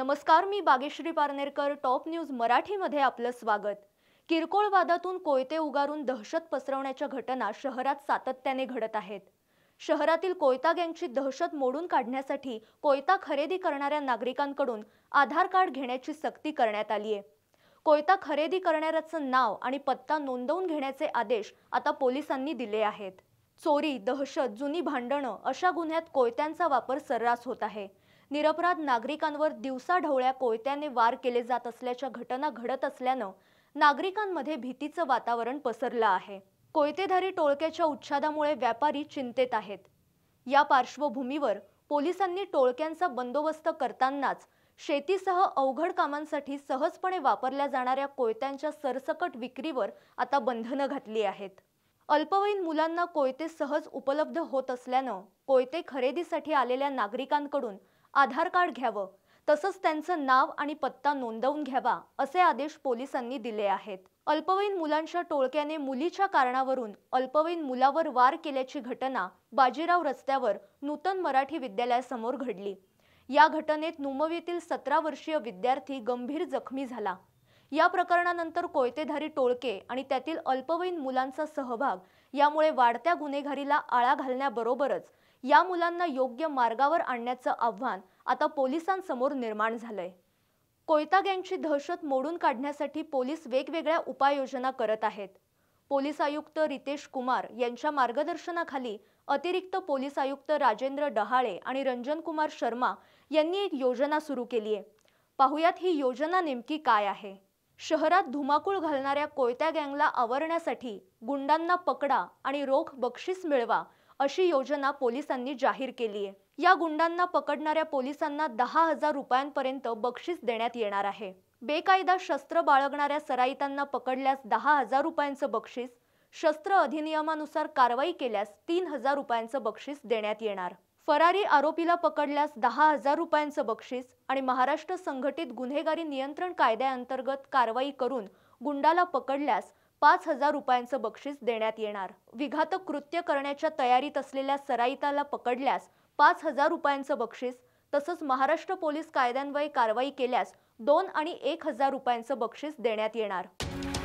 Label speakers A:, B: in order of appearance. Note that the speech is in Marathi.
A: नमस्कार मी बागेश्री पारनेरकर टॉप न्यूज मराठीमध्ये आपलं स्वागत किरकोळ वादातून कोयते उगारून दहशत पसरवण्याच्या घटना शहरात सातत्याने घडत आहेत शहरातील कोयता गँगची दहशत मोडून काढण्यासाठी कोयता खरेदी करणाऱ्या नागरिकांकडून आधार कार्ड घेण्याची सक्ती करण्यात आली आहे कोयता खरेदी करणाऱ्याचं नाव आणि पत्ता नोंदवून घेण्याचे आदेश आता पोलिसांनी दिले आहेत चोरी दहशत जुनी भांडणं अशा गुन्ह्यात कोयत्यांचा वापर सर्रास होत आहे निरपराध नागरिकांवर दिवसाढवळ्या कोयत्याने वार केले जात असल्याच्या घटना घडत असल्यानं नागरिकांमध्ये भीतीचं वातावरण पसरलं आहे कोयतेधारी टोळक्याच्या उच्छादामुळे व्यापारी चिंतेत आहेत या पार्श्वभूमीवर पोलिसांनी टोळक्यांचा बंदोबस्त करतानाच शेतीसह अवघड कामांसाठी सहजपणे वापरल्या जाणाऱ्या कोयत्यांच्या सरसकट विक्रीवर आता बंधनं घातली आहेत अल्पवयीन मुलांना कोयते सहज उपलब्ध होत असल्यानं कोयते खरेदीसाठी आलेल्या नागरिकांकडून आधार कार्ड घ्यावं तसंच त्यांचं नाव आणि पत्ता नोंदवून घ्यावा असे आदेश पोलिसांनी दिले आहेत अल्पवयीन मुलांच्या टोळक्याने मुलीच्या कारणावरून अल्पवयीन मुलावर वार केल्याची घटना बाजीराव रस्त्यावर नूतन मराठी विद्यालयासमोर घडली या घटनेत नुमवीतील सतरा वर्षीय विद्यार्थी गंभीर जखमी झाला या प्रकरणानंतर कोयतेधारी टोळके आणि त्यातील अल्पवयीन मुलांचा सहभाग यामुळे वाढत्या गुन्हेगारीला आळा घालण्याबरोबरच या मुलांना योग्य मार्गावर आणण्याचं आव्हान आता पोलिसांसमोर निर्माण झालंय कोयता गँगची दहशत मोडून काढण्यासाठी पोलीस वेगवेगळ्या उपाययोजना करत आहेत पोलीस आयुक्त रितेश कुमार यांच्या मार्गदर्शनाखाली अतिरिक्त पोलीस आयुक्त राजेंद्र डहाळे आणि रंजन कुमार शर्मा यांनी एक योजना सुरू केली आहे पाहुयात ही योजना नेमकी काय आहे शहरात धुमाकूळ घालणाऱ्या कोयत्या गँगला आवरण्यासाठी गुंडांना पकडा आणि रोख बक्षीस मिळवा अशी योजना पोलिसांनी जाहीर केली आहे या गुंडांना पकडणाऱ्या पोलिसांना दहा हजार रुपयांपर्यंत बक्षीस देण्यात येणार आहे बेकायदा शस्त्र बाळगणाऱ्या सराईतांना पकडल्यास दहा हजार रुपयांचं बक्षीस शस्त्र अधिनियमानुसार कारवाई केल्यास तीन हजार रुपयांचं बक्षीस देण्यात येणार फरारी आरोपीला पकडल्यास दहा हजार रुपयांचं बक्षीस आणि महाराष्ट्र संघटित गुन्हेगारी नियंत्रण कायद्याअंतर्गत कारवाई करून गुंडाला पकडल्यास पाच हजार रुपयांचं बक्षीस देण्यात येणार विघातक कृत्य करण्याच्या तयारीत असलेल्या सराईताला पकडल्यास पाच हजार रुपयांचं बक्षीस तसंच महाराष्ट्र पोलीस कायद्यान्वये कारवाई केल्यास दोन आणि एक हजार रुपयांचं बक्षीस देण्यात येणार